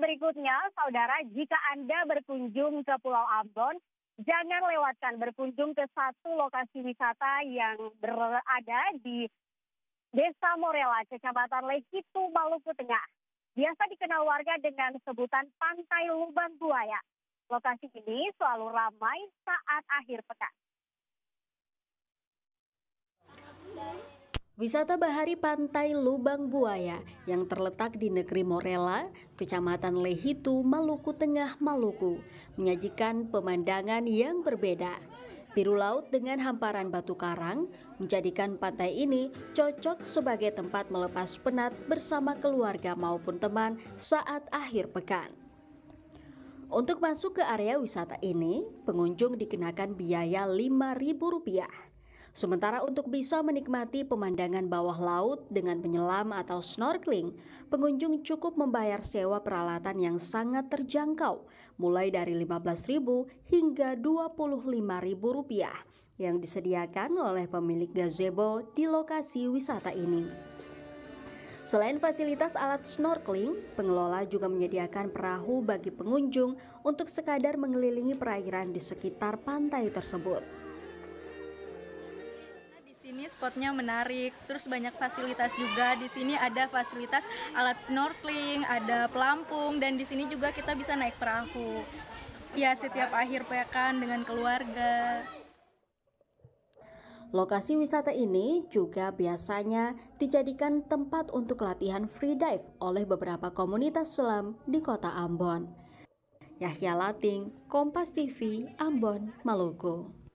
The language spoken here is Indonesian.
berikutnya, saudara, jika Anda berkunjung ke Pulau Ambon, jangan lewatkan berkunjung ke satu lokasi wisata yang berada di Desa Morela, Kecamatan Lekitu, Maluku Tengah. Biasa dikenal warga dengan sebutan Pantai Lubang Buaya. Lokasi ini selalu ramai saat akhir pekan. Wisata bahari pantai Lubang Buaya yang terletak di negeri Morela, Kecamatan Lehitu, Maluku Tengah, Maluku, menyajikan pemandangan yang berbeda. Biru laut dengan hamparan batu karang menjadikan pantai ini cocok sebagai tempat melepas penat bersama keluarga maupun teman saat akhir pekan. Untuk masuk ke area wisata ini, pengunjung dikenakan biaya Rp5.000. Sementara untuk bisa menikmati pemandangan bawah laut dengan penyelam atau snorkeling, pengunjung cukup membayar sewa peralatan yang sangat terjangkau, mulai dari Rp15.000 hingga Rp25.000 yang disediakan oleh pemilik gazebo di lokasi wisata ini. Selain fasilitas alat snorkeling, pengelola juga menyediakan perahu bagi pengunjung untuk sekadar mengelilingi perairan di sekitar pantai tersebut sini spotnya menarik, terus banyak fasilitas juga. Di sini ada fasilitas alat snorkeling, ada pelampung, dan di sini juga kita bisa naik perahu. Ya, setiap akhir pekan dengan keluarga. Lokasi wisata ini juga biasanya dijadikan tempat untuk latihan free dive oleh beberapa komunitas selam di kota Ambon. Yahya Lating, Kompas TV, Ambon, Maluku.